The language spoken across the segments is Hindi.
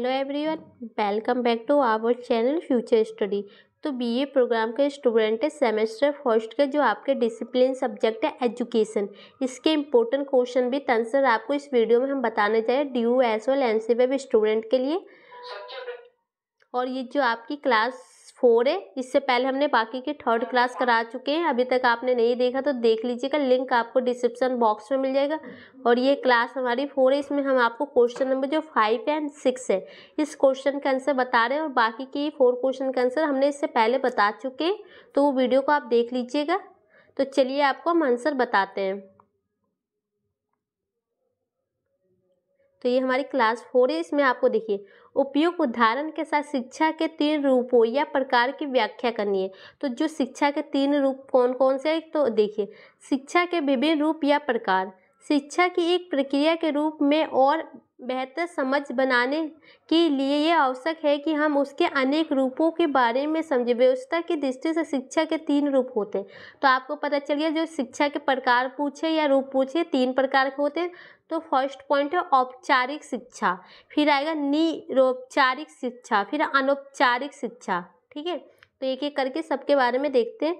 hello everyone welcome back to our channel future study तो बीए प्रोग्राम के स्टूडेंट है सेमेस्टर फर्स्ट के जो आपके डिसिप्लिन सब्जेक्ट है एजुकेशन इसके इम्पोर्टेंट क्वेश्चन भी आंसर आपको इस वीडियो में हम बताने जाए D U S L N C student के लिए और ये जो आपकी क्लास फोर है इससे पहले हमने बाकी के थर्ड क्लास करा चुके हैं अभी तक आपने नहीं देखा तो देख लीजिएगा लिंक आपको डिस्क्रिप्शन बॉक्स में मिल जाएगा और ये क्लास हमारी फोर है इसमें हम आपको क्वेश्चन नंबर जो फाइव एंड सिक्स है इस क्वेश्चन का आंसर बता रहे हैं और बाकी के फोर क्वेश्चन का आंसर हमने इससे पहले बता चुके हैं तो वो वीडियो को आप देख लीजिएगा तो चलिए आपको हम आंसर बताते हैं तो ये हमारी क्लास फोर है इसमें आपको देखिए उपयुक्त उदाहरण के साथ शिक्षा के तीन रूपों या प्रकार की व्याख्या करनी है तो जो शिक्षा के तीन रूप कौन कौन से है तो देखिए शिक्षा के विभिन्न रूप या प्रकार शिक्षा की एक प्रक्रिया के रूप में और बेहतर समझ बनाने के लिए यह आवश्यक है कि हम उसके अनेक रूपों के बारे में समझें व्यवस्था की दृष्टि से शिक्षा के तीन रूप होते हैं तो आपको पता चल गया जो शिक्षा के प्रकार पूछे या रूप पूछे तीन प्रकार के होते हैं तो फर्स्ट पॉइंट है औपचारिक शिक्षा फिर आएगा निरौपचारिक शिक्षा फिर अनौपचारिक शिक्षा ठीक है तो एक एक करके सबके बारे में देखते हैं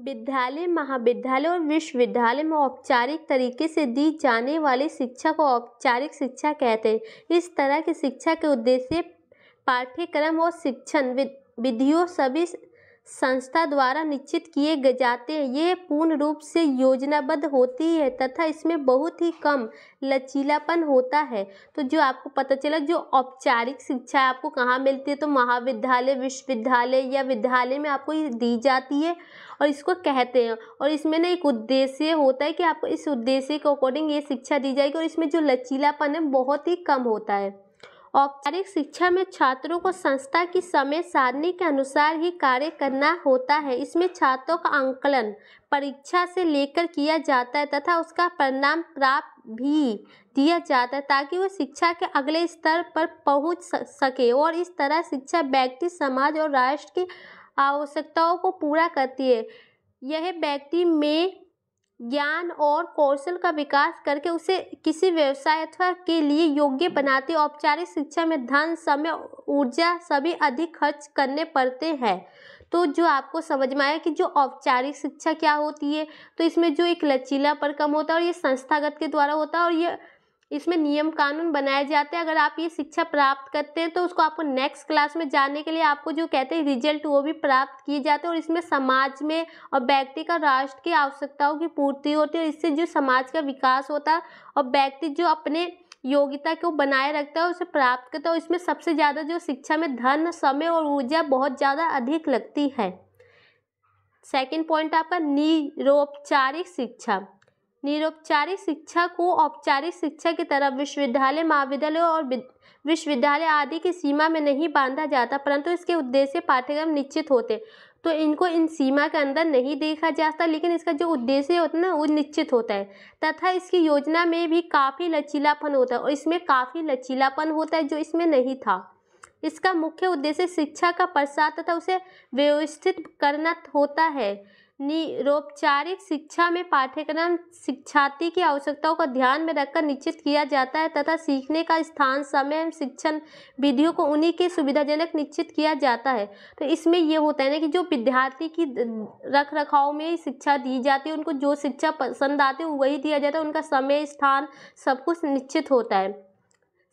विद्यालय महाविद्यालय और विश्वविद्यालय में औपचारिक तरीके से दी जाने वाली शिक्षा को औपचारिक शिक्षा कहते हैं इस तरह की शिक्षा के उद्देश्य पाठ्यक्रम और शिक्षण विधियों सभी संस्था द्वारा निश्चित किए जाते हैं ये पूर्ण रूप से योजनाबद्ध होती है तथा इसमें बहुत ही कम लचीलापन होता है तो जो आपको पता चला जो औपचारिक शिक्षा आपको कहाँ मिलती है तो महाविद्यालय विश्वविद्यालय या विद्यालय में आपको ये दी जाती है और इसको कहते हैं और इसमें ना एक उद्देश्य होता है कि आपको इस उद्देश्य के अकॉर्डिंग ये शिक्षा दी जाएगी और इसमें जो लचीलापन है बहुत ही कम होता है औपचारिक शिक्षा में छात्रों को संस्था की समय सारणी के अनुसार ही कार्य करना होता है इसमें छात्रों का आंकलन परीक्षा से लेकर किया जाता है तथा उसका परिणाम प्राप्त भी दिया जाता है ताकि वह शिक्षा के अगले स्तर पर पहुंच सके और इस तरह शिक्षा व्यक्ति समाज और राष्ट्र की आवश्यकताओं को पूरा करती है यह व्यक्ति में ज्ञान और कौशल का विकास करके उसे किसी व्यवसाय अथवा के लिए योग्य बनाती औपचारिक शिक्षा में धन समय ऊर्जा सभी अधिक खर्च करने पड़ते हैं तो जो आपको समझ में आया कि जो औपचारिक शिक्षा क्या होती है तो इसमें जो एक लचीलापन कम होता है और ये संस्थागत के द्वारा होता है और ये इसमें नियम कानून बनाए जाते हैं अगर आप ये शिक्षा प्राप्त करते हैं तो उसको आपको नेक्स्ट क्लास में जाने के लिए आपको जो कहते हैं रिजल्ट वो भी प्राप्त किए जाते हैं और इसमें समाज में और व्यक्ति का राष्ट्र की आवश्यकताओं की पूर्ति होती है और इससे जो समाज का विकास होता है और व्यक्ति जो अपने योग्यता को बनाए रखता है उसे प्राप्त करता है इसमें सबसे ज़्यादा जो शिक्षा में धन समय और ऊर्जा बहुत ज़्यादा अधिक लगती है सेकेंड पॉइंट आपका निरोपचारिक शिक्षा निरौपचारिक शिक्षा को औपचारिक शिक्षा की तरह विश्वविद्यालय महाविद्यालय और विश्वविद्यालय आदि की सीमा में नहीं बांधा जाता परंतु इसके उद्देश्य पाठ्यक्रम निश्चित होते तो इनको इन सीमा के अंदर नहीं देखा जाता लेकिन इसका जो उद्देश्य होता है ना वो निश्चित होता है तथा इसकी योजना में भी काफ़ी लचीलापन होता है और इसमें काफ़ी लचीलापन होता है जो इसमें नहीं था इसका मुख्य उद्देश्य शिक्षा का प्रसार तथा उसे व्यवस्थित करना होता है निरोपचारिक शिक्षा में पाठ्यक्रम शिक्षार्थी की आवश्यकताओं को ध्यान में रखकर निश्चित किया जाता है तथा सीखने का स्थान समय एवं शिक्षण विधियों को उन्हीं के सुविधाजनक निश्चित किया जाता है तो इसमें यह होता है ना कि जो विद्यार्थी की रख रखाव में शिक्षा दी जाती है उनको जो शिक्षा पसंद आती है वही दिया जाता है उनका समय स्थान सब कुछ निश्चित होता है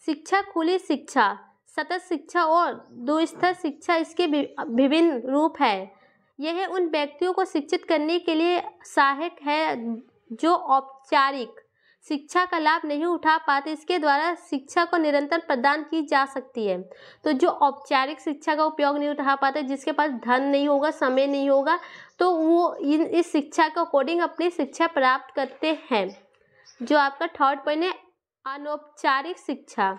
शिक्षा खुली शिक्षा सतत शिक्षा और दुस्तर शिक्षा इसके विभिन्न रूप है यह उन व्यक्तियों को शिक्षित करने के लिए सहायक है जो औपचारिक शिक्षा का लाभ नहीं उठा पाते इसके द्वारा शिक्षा को निरंतर प्रदान की जा सकती है तो जो औपचारिक शिक्षा का उपयोग नहीं उठा पाते जिसके पास धन नहीं होगा समय नहीं होगा तो वो इन इस शिक्षा के अकॉर्डिंग अपनी शिक्षा प्राप्त करते हैं जो आपका थर्ड पॉइंट है अनौपचारिक शिक्षा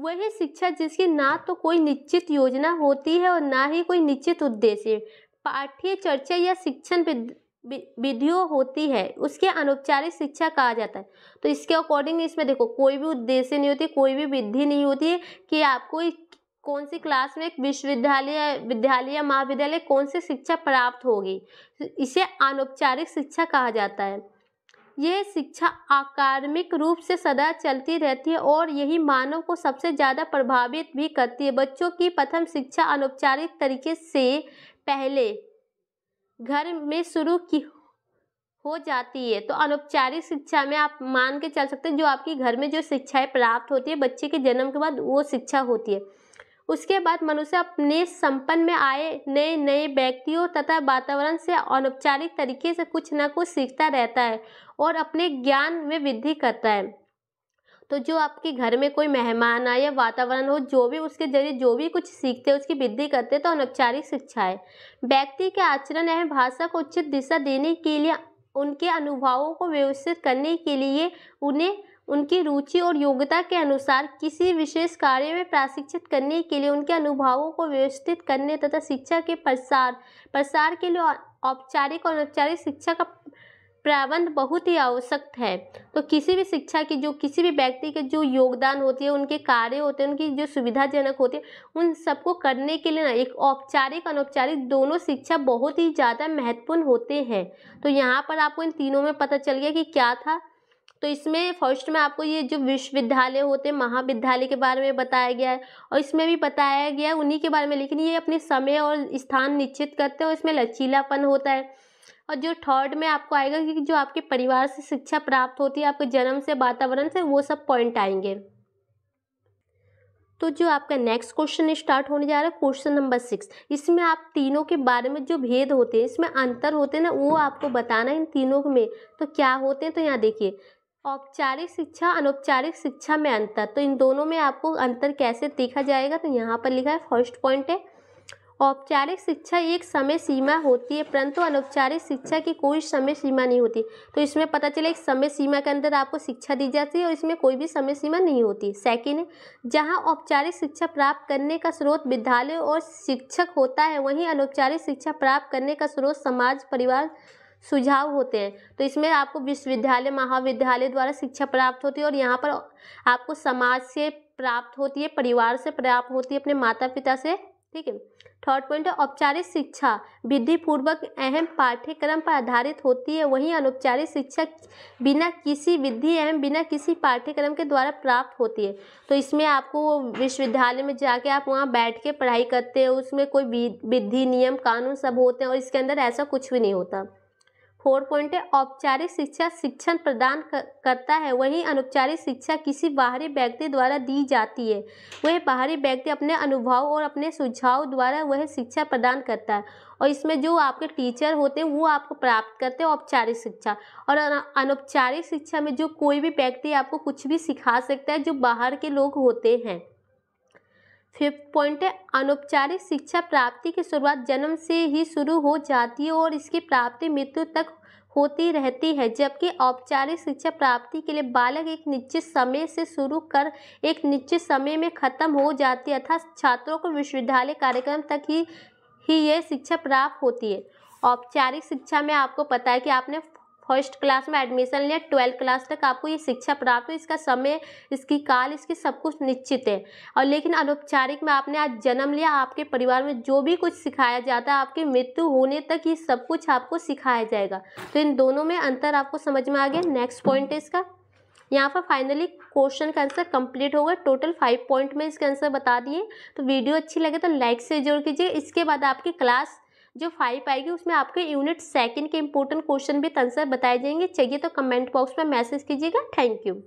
वही शिक्षा जिसकी ना तो कोई निश्चित योजना होती है और ना ही कोई निश्चित उद्देश्य पाठ्य चर्चा या शिक्षण विधियों होती है उसके अनौपचारिक शिक्षा कहा जाता है तो इसके अकॉर्डिंग इसमें देखो कोई भी उद्देश्य नहीं होती कोई भी विधि नहीं होती है कि आपको कौन सी क्लास में विश्वविद्यालय विद्यालय या महाविद्यालय कौन सी शिक्षा प्राप्त होगी इसे अनौपचारिक शिक्षा कहा जाता है ये शिक्षा अकादमिक रूप से सदा चलती रहती है और यही मानव को सबसे ज़्यादा प्रभावित भी करती है बच्चों की प्रथम शिक्षा अनौपचारिक तरीके से पहले घर में शुरू की हो जाती है तो अनौपचारिक शिक्षा में आप मान के चल सकते हैं जो आपकी घर में जो शिक्षाएं प्राप्त होती है बच्चे के जन्म के बाद वो शिक्षा होती है उसके बाद मनुष्य अपने संपन्न में आए नए नए व्यक्तियों तथा वातावरण से अनौपचारिक तरीके से कुछ ना कुछ सीखता रहता है और अपने ज्ञान में वृद्धि करता है तो जो आपके घर में कोई मेहमान आए या वातावरण हो जो भी उसके जरिए जो भी कुछ सीखते हैं उसकी वृद्धि करते हैं तो अनौपचारिक शिक्षा है व्यक्ति के आचरण एवं भाषा को उचित दिशा देने के लिए उनके अनुभवों को व्यवस्थित करने के लिए उन्हें उनकी रुचि और योग्यता के अनुसार किसी विशेष कार्य में प्रशिक्षित करने के लिए उनके अनुभवों को व्यवस्थित करने तथा शिक्षा के प्रसार प्रसार के लिए औपचारिक और अनौपचारिक शिक्षा का प्रबंध बहुत ही आवश्यक है तो किसी भी शिक्षा की जो किसी भी व्यक्ति के जो योगदान होती है उनके कार्य होते हैं उनकी जो सुविधाजनक होती है उन सबको करने के लिए ना एक औपचारिक अनौपचारिक दोनों शिक्षा बहुत ही ज़्यादा महत्वपूर्ण होते हैं तो यहाँ पर आपको इन तीनों में पता चल गया कि क्या था तो इसमें फर्स्ट में आपको ये जो विश्वविद्यालय होते हैं महाविद्यालय के बारे में बताया गया है और इसमें भी बताया गया है उन्हीं के बारे में लेकिन ये अपने समय और स्थान निश्चित करते हैं और इसमें लचीलापन होता है और जो थर्ड में आपको आएगा कि जो आपके परिवार से शिक्षा प्राप्त होती है आपके जन्म से वातावरण से वो सब पॉइंट आएंगे तो जो आपका नेक्स्ट क्वेश्चन स्टार्ट होने जा रहा है क्वेश्चन नंबर सिक्स इसमें आप तीनों के बारे में जो भेद होते हैं इसमें अंतर होते हैं ना वो आपको बताना है इन तीनों में तो क्या होते हैं तो यहाँ देखिए औपचारिक शिक्षा अनौपचारिक शिक्षा में अंतर तो इन दोनों में आपको अंतर कैसे देखा जाएगा तो यहाँ पर लिखा है फर्स्ट पॉइंट है औपचारिक शिक्षा एक समय सीमा होती है परंतु अनौपचारिक शिक्षा की कोई समय सीमा नहीं होती तो इसमें पता चले एक समय सीमा के अंदर आपको शिक्षा दी जाती है और इसमें कोई भी समय सीमा नहीं होती सेकेंड है जहाँ औपचारिक शिक्षा प्राप्त करने का स्रोत विद्यालय और शिक्षक होता है वहीं अनौपचारिक शिक्षा प्राप्त करने का स्रोत समाज परिवार सुझाव होते हैं तो इसमें आपको विश्वविद्यालय महाविद्यालय द्वारा शिक्षा प्राप्त होती है और यहाँ पर आपको समाज से प्राप्त होती है परिवार से प्राप्त होती है अपने माता पिता से ठीक है थर्ड पॉइंट है औपचारिक शिक्षा विधिपूर्वक अहम पाठ्यक्रम पर आधारित होती है वहीं अनौपचारिक शिक्षा बिना किसी विधि एहम बिना किसी पाठ्यक्रम के द्वारा प्राप्त होती है तो इसमें आपको विश्वविद्यालय में जाके आप वहाँ बैठ के पढ़ाई करते हैं उसमें कोई विधि नियम कानून सब होते हैं और इसके अंदर ऐसा कुछ भी नहीं होता फोर पॉइंट है औपचारिक शिक्षा शिक्षण प्रदान करता है वही अनौपचारिक शिक्षा किसी बाहरी व्यक्ति द्वारा दी जाती है वह बाहरी व्यक्ति अपने अनुभव और अपने सुझाव द्वारा वह शिक्षा प्रदान करता है और इसमें जो आपके टीचर होते हैं वो आपको प्राप्त करते हैं औपचारिक शिक्षा और अनौपचारिक शिक्षा में जो कोई भी व्यक्ति आपको कुछ भी सिखा सकता है जो बाहर के लोग होते हैं फिफ्थ पॉइंट है अनौपचारिक शिक्षा प्राप्ति की शुरुआत जन्म से ही शुरू हो जाती है और इसकी प्राप्ति मृत्यु तक होती रहती है जबकि औपचारिक शिक्षा प्राप्ति के लिए बालक एक निश्चित समय से शुरू कर एक निश्चित समय में खत्म हो जाती है अर्थात छात्रों को विश्वविद्यालय कार्यक्रम तक ही ही यह शिक्षा प्राप्त होती है औपचारिक शिक्षा में आपको पता है कि आपने फर्स्ट क्लास में एडमिशन लिया ट्वेल्थ क्लास तक आपको ये शिक्षा प्राप्त हो इसका समय इसकी काल इसकी सब कुछ निश्चित है और लेकिन अनौपचारिक में आपने आज जन्म लिया आपके परिवार में जो भी कुछ सिखाया जाता है आपकी मृत्यु होने तक ये सब कुछ आपको सिखाया जाएगा तो इन दोनों में अंतर आपको समझ में आ गया नेक्स्ट पॉइंट है इसका यहाँ पर फाइनली क्वेश्चन का आंसर कंप्लीट होगा टोटल फाइव पॉइंट में इसका आंसर बता दिए तो वीडियो अच्छी लगे तो लाइक से जरूर कीजिए इसके बाद आपकी क्लास जो फाइव आएगी उसमें आपके यूनिट सेकंड के इंपॉर्टेंट क्वेश्चन भी आंसर बताए जाएंगे चाहिए तो कमेंट बॉक्स में मैसेज कीजिएगा थैंक यू